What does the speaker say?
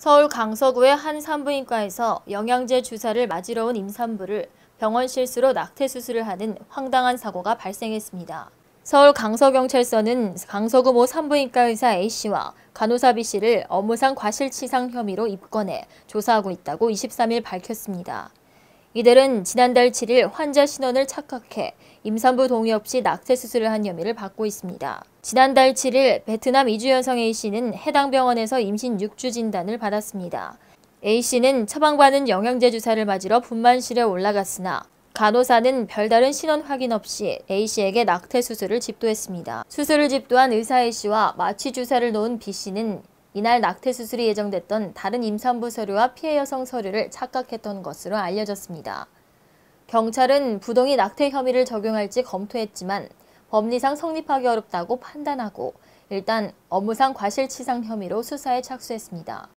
서울 강서구의 한 산부인과에서 영양제 주사를 맞으러 온 임산부를 병원 실수로 낙태 수술을 하는 황당한 사고가 발생했습니다. 서울 강서경찰서는 강서구 모 산부인과 의사 A씨와 간호사 B씨를 업무상 과실치상 혐의로 입건해 조사하고 있다고 23일 밝혔습니다. 이들은 지난달 7일 환자 신원을 착각해 임산부 동의 없이 낙태 수술을 한 혐의를 받고 있습니다. 지난달 7일 베트남 이주여성 A씨는 해당 병원에서 임신 6주 진단을 받았습니다. A씨는 처방받은 영양제 주사를 맞으러 분만실에 올라갔으나 간호사는 별다른 신원 확인 없이 A씨에게 낙태 수술을 집도했습니다. 수술을 집도한 의사 A씨와 마취 주사를 놓은 B씨는 이날 낙태 수술이 예정됐던 다른 임산부 서류와 피해 여성 서류를 착각했던 것으로 알려졌습니다. 경찰은 부동의 낙태 혐의를 적용할지 검토했지만 법리상 성립하기 어렵다고 판단하고 일단 업무상 과실치상 혐의로 수사에 착수했습니다.